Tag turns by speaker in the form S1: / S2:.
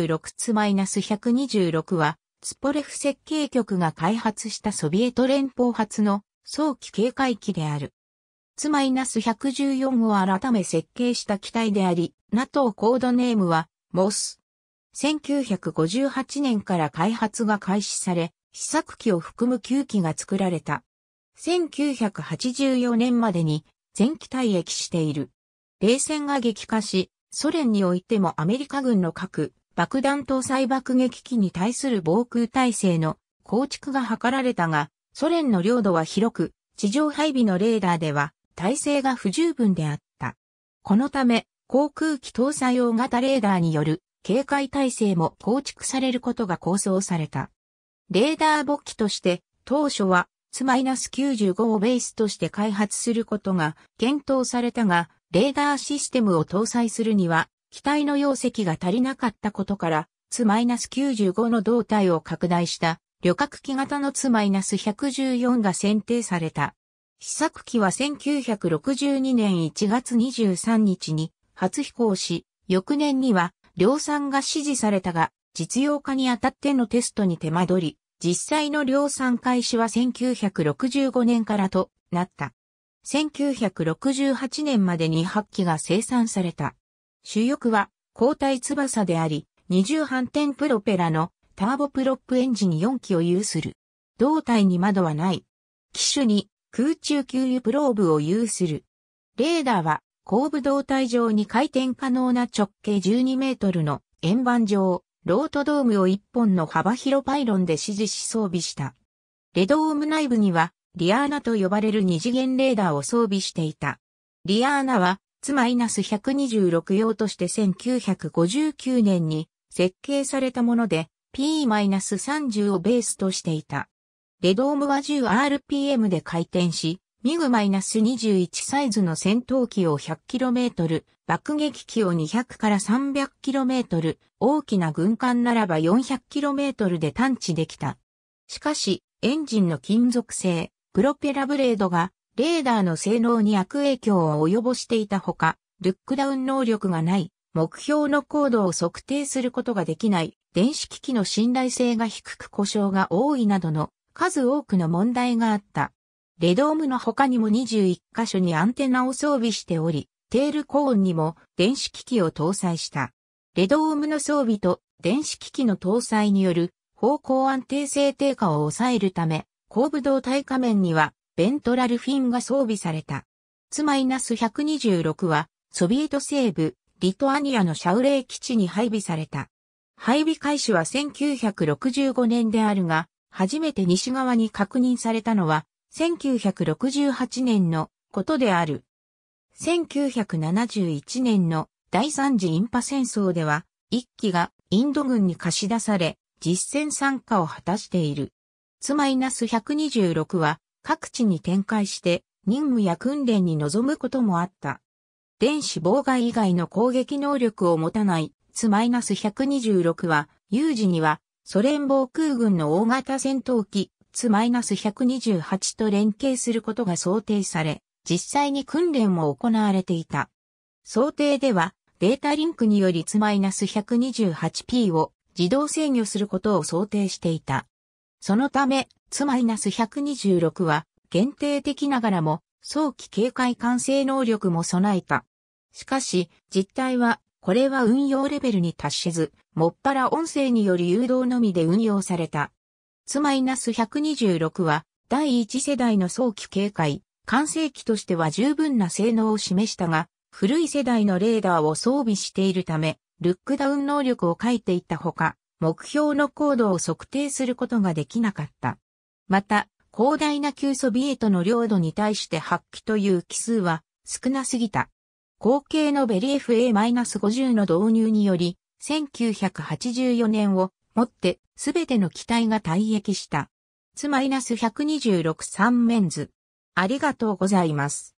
S1: 6-126は、ツポレフ設計局が開発したソビエト連邦発の早期警戒機である。ス -114 を改め設計した機体であり、NATO コードネームは、モス。1958年から開発が開始され、試作機を含む9機が作られた。1984年までに全機体液している。冷戦が激化し、ソ連においてもアメリカ軍の核、爆弾搭載爆撃機に対する防空体制の構築が図られたが、ソ連の領土は広く、地上配備のレーダーでは体制が不十分であった。このため、航空機搭載大型レーダーによる警戒体制も構築されることが構想された。レーダー勃起として当初はツ -95 をベースとして開発することが検討されたが、レーダーシステムを搭載するには機体の容積が足りなかったことから、ツ -95 の胴体を拡大した旅客機型のツ -114 が選定された。試作機は1962年1月23日に初飛行し、翌年には量産が指示されたが、実用化にあたってのテストに手間取り、実際の量産開始は1965年からとなった。1968年までに8機が生産された。主翼は交代翼であり、二重反転プロペラのターボプロップエンジン4機を有する。胴体に窓はない。機種に空中給油プローブを有する。レーダーは後部胴体上に回転可能な直径12メートルの円盤上、ロートドームを1本の幅広パイロンで指示し装備した。レドーム内部にはリアーナと呼ばれる二次元レーダーを装備していた。リアーナはツマイナス126用として1959年に設計されたもので P-30 をベースとしていた。レドームは 10rpm で回転し、ミグ -21 サイズの戦闘機を 100km、爆撃機を200から 300km、大きな軍艦ならば 400km で探知できた。しかし、エンジンの金属製、プロペラブレードがレーダーの性能に悪影響を及ぼしていたほか、ルックダウン能力がない、目標の高度を測定することができない、電子機器の信頼性が低く故障が多いなどの数多くの問題があった。レドームの他にも21カ所にアンテナを装備しており、テールコーンにも電子機器を搭載した。レドームの装備と電子機器の搭載による方向安定性低下を抑えるため、後部動体仮面にはベントラルフィンが装備された。ツ -126 は、ソビエト西部、リトアニアのシャウレー基地に配備された。配備開始は1965年であるが、初めて西側に確認されたのは、1968年のことである。1971年の第三次インパ戦争では、一機がインド軍に貸し出され、実戦参加を果たしている。ツ -126 は、各地に展開して任務や訓練に臨むこともあった。電子妨害以外の攻撃能力を持たないツ -126 は、有事にはソ連防空軍の大型戦闘機ツ -128 と連携することが想定され、実際に訓練も行われていた。想定では、データリンクによりツ -128P を自動制御することを想定していた。そのため、ツマイナス126は限定的ながらも早期警戒完成能力も備えた。しかし、実態は、これは運用レベルに達せず、もっぱら音声により誘導のみで運用された。ツマイナス126は、第1世代の早期警戒、完成機としては十分な性能を示したが、古い世代のレーダーを装備しているため、ルックダウン能力を書いていったほか、目標の高度を測定することができなかった。また、広大な旧ソビエトの領土に対して発揮という奇数は少なすぎた。後継のベリエ FA-50 の導入により、1984年をもってすべての機体が退役した。つ -126 3メンズ。ありがとうございます。